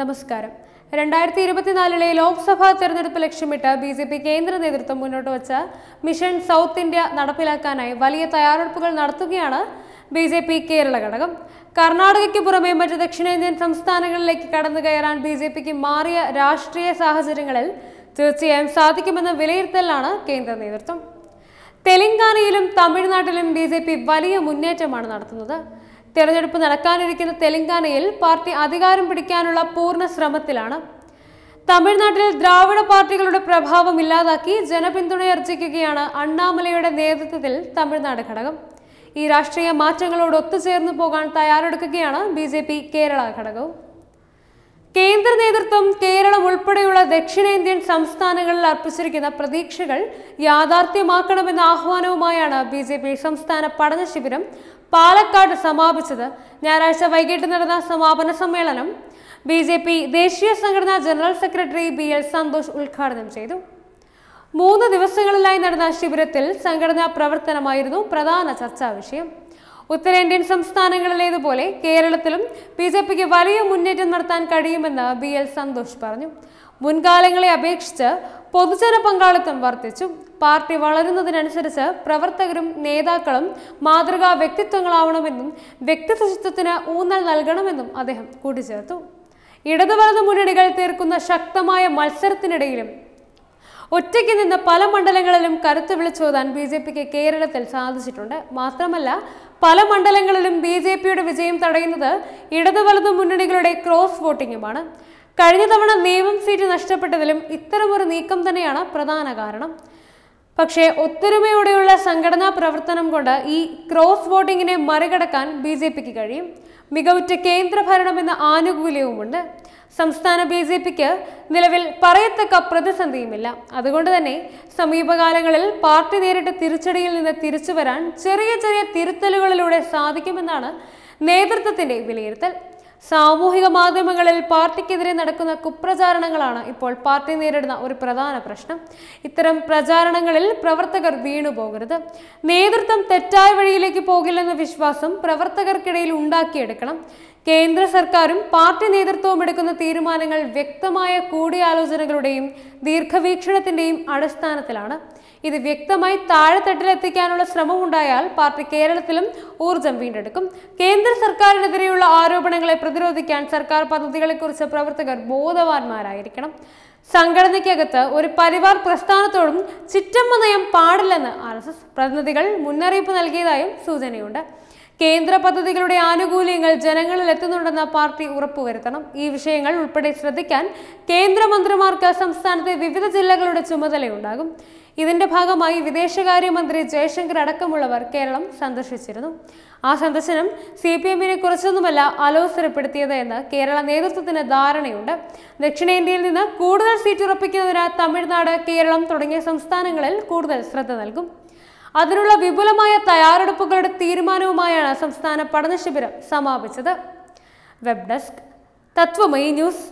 നമസ്കാരം രണ്ടായിരത്തി ഇരുപത്തിനാലിലെ ലോക്സഭാ തെരഞ്ഞെടുപ്പ് ലക്ഷ്യമിട്ട് ബി ജെ പി കേന്ദ്ര നേതൃത്വം മുന്നോട്ട് വച്ച മിഷൻ സൗത്ത് ഇന്ത്യ നടപ്പിലാക്കാനായി വലിയ തയ്യാറെടുപ്പുകൾ നടത്തുകയാണ് ബി ജെ പി കേരള ഘടകം കർണാടകയ്ക്ക് പുറമെ മറ്റ് ദക്ഷിണേന്ത്യൻ സംസ്ഥാനങ്ങളിലേക്ക് കടന്നു കയറാൻ ബി ജെ പിക്ക് മാറിയ രാഷ്ട്രീയ സാഹചര്യങ്ങളിൽ തീർച്ചയായും സാധിക്കുമെന്ന വിലയിരുത്തലാണ് കേന്ദ്ര നേതൃത്വം തെലങ്കാനയിലും തമിഴ്നാട്ടിലും ബി വലിയ മുന്നേറ്റമാണ് നടത്തുന്നത് തെരഞ്ഞെടുപ്പ് നടക്കാനിരിക്കുന്ന തെലങ്കാനയിൽ പാർട്ടി അധികാരം പിടിക്കാനുള്ള പൂർണ്ണ ശ്രമത്തിലാണ് തമിഴ്നാട്ടിൽ ദ്രാവിഡ പാർട്ടികളുടെ പ്രഭാവം ഇല്ലാതാക്കി ജനപിന്തുണയർജിക്കുകയാണ് അണ്ണാമലയുടെ നേതൃത്വത്തിൽ തമിഴ്നാട് ഘടകം ഈ രാഷ്ട്രീയ മാറ്റങ്ങളോട് ഒത്തുചേർന്നു പോകാൻ തയ്യാറെടുക്കുകയാണ് ബി ജെ പി കേരള ഘടകവും കേന്ദ്ര നേതൃത്വം കേരളം ഉൾപ്പെടെയുള്ള ദക്ഷിണേന്ത്യൻ സംസ്ഥാനങ്ങളിൽ അർപ്പിച്ചിരിക്കുന്ന പ്രതീക്ഷകൾ യാഥാർത്ഥ്യമാക്കണമെന്ന ആഹ്വാനവുമായാണ് ബി ജെ പി സംസ്ഥാന പഠന ശിബിരം പാലക്കാട് സമാപിച്ചത് ഞായറാഴ്ച വൈകിട്ട് നടന്ന സമാപന സമ്മേളനം ബി ജെ പി ദേശീയ സംഘടനാ general secretary B L Santhosh ഉദ്ഘാടനം ചെയ്തു മൂന്ന് ദിവസങ്ങളിലായി നടന്ന ശിബിരത്തിൽ സംഘടനാ പ്രവർത്തനമായിരുന്നു പ്രധാന ചർച്ചാ വിഷയം ഉത്തരേന്ത്യൻ സംസ്ഥാനങ്ങളിലേതുപോലെ കേരളത്തിലും ബി ജെ പിക്ക് വലിയ മുന്നേറ്റം നടത്താൻ കഴിയുമെന്ന് ബി എൽ സന്തോഷ് പറഞ്ഞു മുൻകാലങ്ങളെ അപേക്ഷിച്ച് പൊതുജന പങ്കാളിത്തം വർദ്ധിച്ചു പാർട്ടി വളരുന്നതിനനുസരിച്ച് പ്രവർത്തകരും നേതാക്കളും മാതൃകാ വ്യക്തിത്വങ്ങളാവണമെന്നും വ്യക്തിത്വശിത്വത്തിന് ഊന്നൽ നൽകണമെന്നും അദ്ദേഹം കൂട്ടിച്ചേർത്തു ഇടതുവലതു മുന്നണികൾ തീർക്കുന്ന ശക്തമായ മത്സരത്തിനിടയിലും ഒറ്റയ്ക്ക് നിന്ന് പല മണ്ഡലങ്ങളിലും കരുത്ത് വിളിച്ചോതാൻ ബി ജെ പിക്ക് കേരളത്തിൽ സാധിച്ചിട്ടുണ്ട് മാത്രമല്ല പല മണ്ഡലങ്ങളിലും ബി ജെ പിയുടെ വിജയം തടയുന്നത് ഇടതുവലതു മുന്നണികളുടെ ക്രോസ് വോട്ടിങ്ങുമാണ് കഴിഞ്ഞ തവണ നിയമം സീറ്റ് നഷ്ടപ്പെട്ടതിലും ഇത്തരമൊരു നീക്കം തന്നെയാണ് പ്രധാന കാരണം പക്ഷേ ഒത്തൊരുമയോടെയുള്ള സംഘടനാ പ്രവർത്തനം കൊണ്ട് ഈ ക്രോസ് വോട്ടിങ്ങിനെ മറികടക്കാൻ ബി ജെ പിക്ക് കഴിയും മികവുറ്റ കേന്ദ്രഭരണമെന്ന ആനുകൂല്യവുമുണ്ട് സംസ്ഥാന ബി ജെ പിക്ക് നിലവിൽ പറയത്തക്ക പ്രതിസന്ധിയുമില്ല അതുകൊണ്ട് തന്നെ സമീപകാലങ്ങളിൽ പാർട്ടി നേരിട്ട് തിരിച്ചടിയിൽ നിന്ന് തിരിച്ചു വരാൻ ചെറിയ ചെറിയ തിരുത്തലുകളിലൂടെ സാധിക്കുമെന്നാണ് നേതൃത്വത്തിന്റെ വിലയിരുത്തൽ സാമൂഹിക മാധ്യമങ്ങളിൽ പാർട്ടിക്കെതിരെ നടക്കുന്ന കുപ്രചാരണങ്ങളാണ് ഇപ്പോൾ പാർട്ടി നേരിടുന്ന ഒരു പ്രധാന പ്രശ്നം ഇത്തരം പ്രചാരണങ്ങളിൽ പ്രവർത്തകർ വീണുപോകരുത് നേതൃത്വം തെറ്റായ വഴിയിലേക്ക് പോകില്ലെന്ന വിശ്വാസം പ്രവർത്തകർക്കിടയിൽ ഉണ്ടാക്കിയെടുക്കണം കേന്ദ്ര സർക്കാരും പാർട്ടി നേതൃത്വവും എടുക്കുന്ന തീരുമാനങ്ങൾ വ്യക്തമായ കൂടിയാലോചനകളുടെയും ദീർഘവീക്ഷണത്തിന്റെയും അടിസ്ഥാനത്തിലാണ് ഇത് വ്യക്തമായി താഴെത്തട്ടിലെത്തിക്കാനുള്ള ശ്രമമുണ്ടായാൽ പാർട്ടി കേരളത്തിലും ഊർജം വീണ്ടെടുക്കും കേന്ദ്ര സർക്കാരിനെതിരെയുള്ള ആരോപണങ്ങളെ പ്രതിരോധിക്കാൻ സർക്കാർ പദ്ധതികളെക്കുറിച്ച് പ്രവർത്തകർ ബോധവാന്മാരായിരിക്കണം സംഘടനയ്ക്കകത്ത് ഒരു പരിവാർ പ്രസ്ഥാനത്തോടും ചിറ്റമ്മ നയം പാടില്ലെന്ന് ആർ എസ് എസ് പ്രതിനിധികൾ മുന്നറിയിപ്പ് നൽകിയതായും സൂചനയുണ്ട് കേന്ദ്ര പദ്ധതികളുടെ ആനുകൂല്യങ്ങൾ ജനങ്ങളിൽ എത്തുന്നുണ്ടെന്ന പാർട്ടി ഉറപ്പുവരുത്തണം ഈ വിഷയങ്ങൾ ഉൾപ്പെടെ ശ്രദ്ധിക്കാൻ കേന്ദ്രമന്ത്രിമാർക്ക് സംസ്ഥാനത്തെ വിവിധ ജില്ലകളുടെ ചുമതലയുണ്ടാകും ഇതിന്റെ ഭാഗമായി വിദേശകാര്യമന്ത്രി ജയശങ്കർ അടക്കമുള്ളവർ കേരളം സന്ദർശിച്ചിരുന്നു ആ സന്ദർശനം സി പി എമ്മിനെ കുറച്ചൊന്നുമല്ല അലോസരപ്പെടുത്തിയത് എന്ന് കേരള നേതൃത്വത്തിന് ധാരണയുണ്ട് ദക്ഷിണേന്ത്യയിൽ നിന്ന് കൂടുതൽ സീറ്റ് ഉറപ്പിക്കുന്നതിന് തമിഴ്നാട് കേരളം തുടങ്ങിയ സംസ്ഥാനങ്ങളിൽ കൂടുതൽ ശ്രദ്ധ നൽകും അതിനുള്ള വിപുലമായ തയ്യാറെടുപ്പുകളുടെ തീരുമാനവുമായാണ് സംസ്ഥാന പഠനശിബിരം സമാപിച്ചത് വെബ് ഡെസ്ക് തത്വമയി ന്യൂസ്